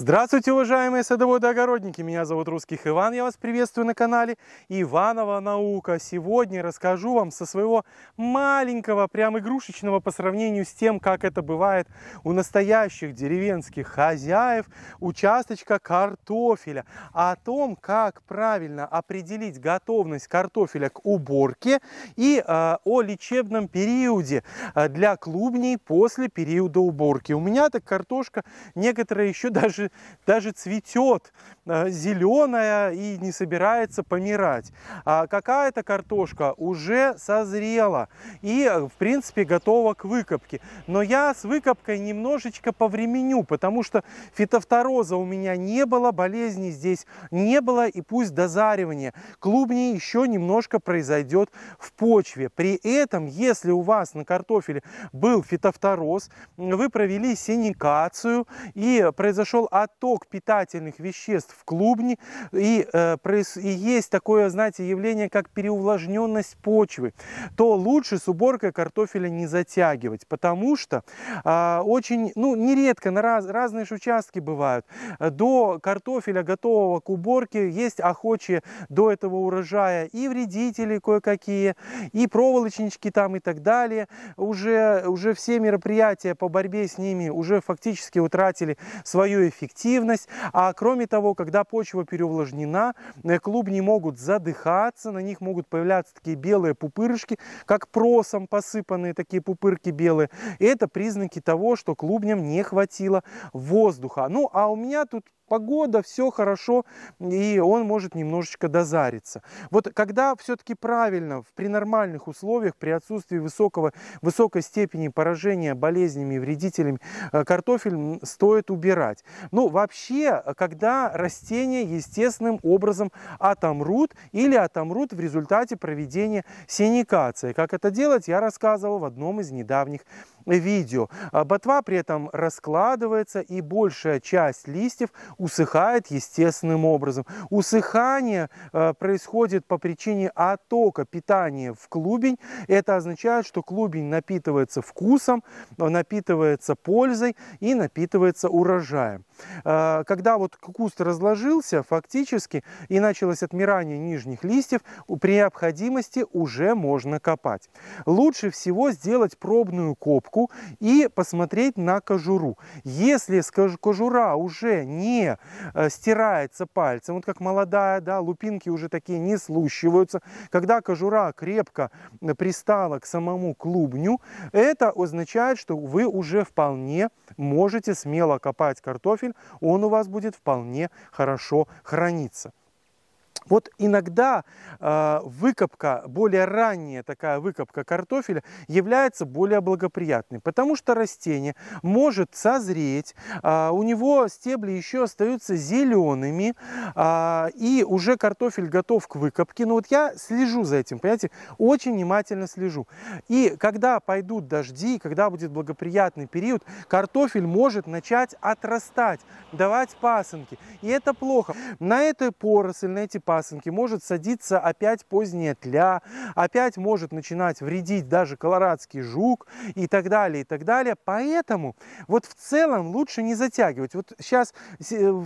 Здравствуйте, уважаемые садоводы-огородники! Меня зовут Русских Иван, я вас приветствую на канале Иванова Наука. Сегодня расскажу вам со своего маленького, прям игрушечного по сравнению с тем, как это бывает у настоящих деревенских хозяев, участочка картофеля, о том, как правильно определить готовность картофеля к уборке и э, о лечебном периоде э, для клубней после периода уборки. У меня так картошка некоторые еще даже даже, цветет э, зеленая и не собирается помирать. А какая-то картошка уже созрела и, э, в принципе, готова к выкопке. Но я с выкопкой немножечко по потому что фитофтороза у меня не было, болезни здесь не было, и пусть дозаривание клубни еще немножко произойдет в почве. При этом, если у вас на картофеле был фитофтороз, вы провели синикацию и произошел отток питательных веществ в клубни, и, э, и есть такое, знаете, явление, как переувлажненность почвы, то лучше с уборкой картофеля не затягивать, потому что э, очень, ну, нередко на раз, разные же участки бывают. До картофеля, готового к уборке, есть охочие до этого урожая и вредители кое-какие, и проволочнички там и так далее. Уже, уже все мероприятия по борьбе с ними уже фактически утратили свою эффективность эффективность. А кроме того, когда почва переувлажнена, э, клубни могут задыхаться, на них могут появляться такие белые пупырышки, как просом посыпанные такие пупырки белые. Это признаки того, что клубням не хватило воздуха. Ну, а у меня тут погода, все хорошо, и он может немножечко дозариться. Вот когда все-таки правильно, при нормальных условиях, при отсутствии высокого, высокой степени поражения болезнями вредителями, э, картофель стоит убирать. Ну, вообще, когда растения естественным образом отомрут или отомрут в результате проведения синикации. Как это делать, я рассказывал в одном из недавних видео. А ботва при этом раскладывается и большая часть листьев усыхает естественным образом. Усыхание э, происходит по причине оттока питания в клубень. Это означает, что клубень напитывается вкусом, напитывается пользой и напитывается урожаем. Э, когда вот куст разложился, фактически, и началось отмирание нижних листьев, при необходимости уже можно копать. Лучше всего сделать пробную копку и посмотреть на кожуру. Если кожура уже не э, стирается пальцем, вот как молодая, да, лупинки уже такие не слущиваются, когда кожура крепко э, пристала к самому клубню, это означает, что вы уже вполне можете смело копать картофель, он у вас будет вполне хорошо храниться. Вот иногда э, выкопка, более ранняя такая выкопка картофеля является более благоприятной, потому что растение может созреть, э, у него стебли еще остаются зелеными, э, и уже картофель готов к выкопке. Но вот я слежу за этим, понимаете, очень внимательно слежу. И когда пойдут дожди, когда будет благоприятный период, картофель может начать отрастать, давать пасынки. И это плохо. На этой поросль, на эти пасынки красынки, может садиться опять поздняя тля, опять может начинать вредить даже колорадский жук и так далее, и так далее. Поэтому вот в целом лучше не затягивать. Вот сейчас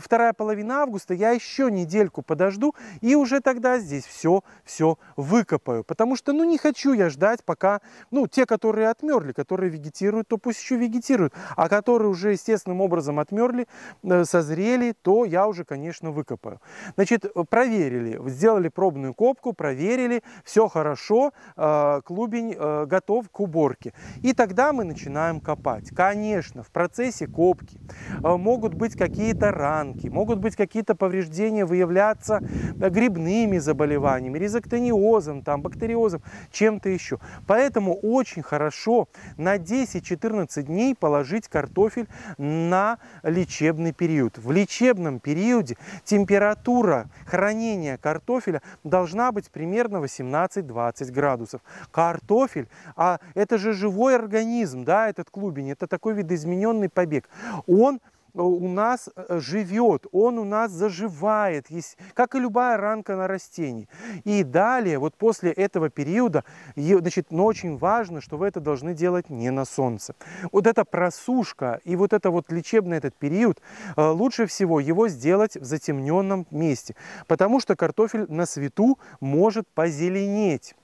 вторая половина августа, я еще недельку подожду и уже тогда здесь все, все выкопаю. Потому что, ну, не хочу я ждать, пока, ну, те, которые отмерли, которые вегетируют, то пусть еще вегетируют, а которые уже естественным образом отмерли, э, созрели, то я уже, конечно, выкопаю. Значит, проверили проверили. Сделали пробную копку, проверили, все хорошо, а, клубень а, готов к уборке. И тогда мы начинаем копать. Конечно, в процессе копки а, могут быть какие-то ранки, могут быть какие-то повреждения выявляться грибными заболеваниями, ризоктониозом, там, бактериозом, чем-то еще. Поэтому очень хорошо на 10-14 дней положить картофель на лечебный период. В лечебном периоде температура хранения кипения картофеля должна быть примерно 18-20 градусов. Картофель, а это же живой организм, да, этот клубень, это такой видоизмененный побег, он Э, у нас э, живет, он у нас заживает, как и любая ранка на растении. И далее, вот после этого периода, значит, но очень важно, что вы это должны делать не на солнце. Вот эта просушка и вот это вот лечебный этот период, э, лучше всего его сделать в затемненном месте, потому что картофель на свету может позеленеть.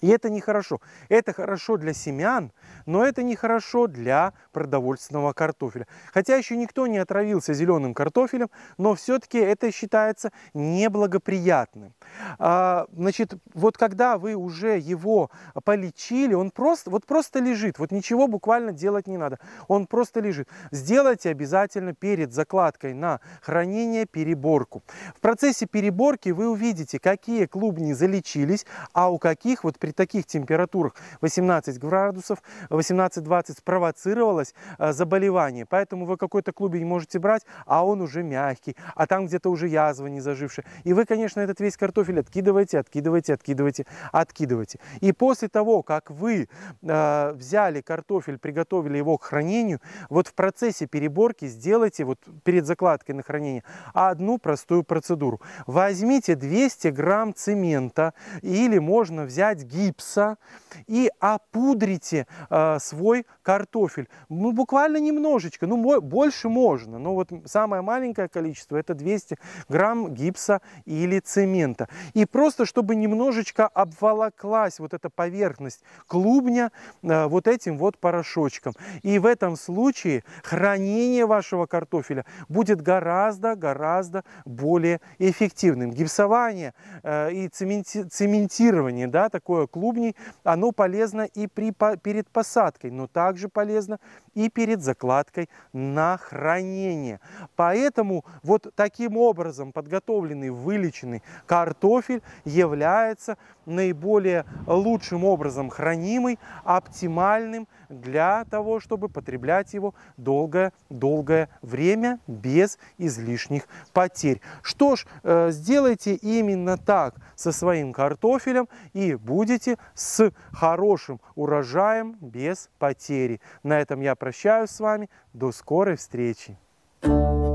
И это нехорошо. Это хорошо для семян, но это нехорошо для продовольственного картофеля. Хотя еще никто не отравился зеленым картофелем, но все-таки это считается неблагоприятным. А, значит, вот когда вы уже его полечили, он просто, вот просто лежит, вот ничего буквально делать не надо. Он просто лежит. Сделайте обязательно перед закладкой на хранение переборку. В процессе переборки вы увидите, какие клубни залечились, а у каких вот вот при таких температурах 18 градусов, 18-20 спровоцировалось э, заболевание. Поэтому вы какой-то клубень можете брать, а он уже мягкий, а там где-то уже язва не зажившая. И вы, конечно, этот весь картофель откидываете, откидываете, откидываете, откидываете. И после того, как вы э, взяли картофель, приготовили его к хранению, вот в процессе переборки сделайте вот перед закладкой на хранение одну простую процедуру. Возьмите 200 грамм цемента или можно взять гипса и опудрите э, свой картофель. Ну, буквально немножечко, ну, больше можно, но вот самое маленькое количество это 200 грамм гипса или цемента. И просто, чтобы немножечко обволоклась вот эта поверхность клубня э, вот этим вот порошочком. И в этом случае хранение вашего картофеля будет гораздо-гораздо более эффективным. Гипсование э, и цементи цементирование, да, такое такое клубней, оно полезно и при, перед посадкой, но также полезно и перед закладкой на хранение. Поэтому вот таким образом подготовленный, вылеченный картофель является наиболее лучшим образом хранимый, оптимальным для того, чтобы потреблять его долгое-долгое время без излишних потерь. Что ж, э, сделайте именно так со своим картофелем и будете с хорошим урожаем без потери. На этом я прощаюсь с вами. До скорой встречи! Thank you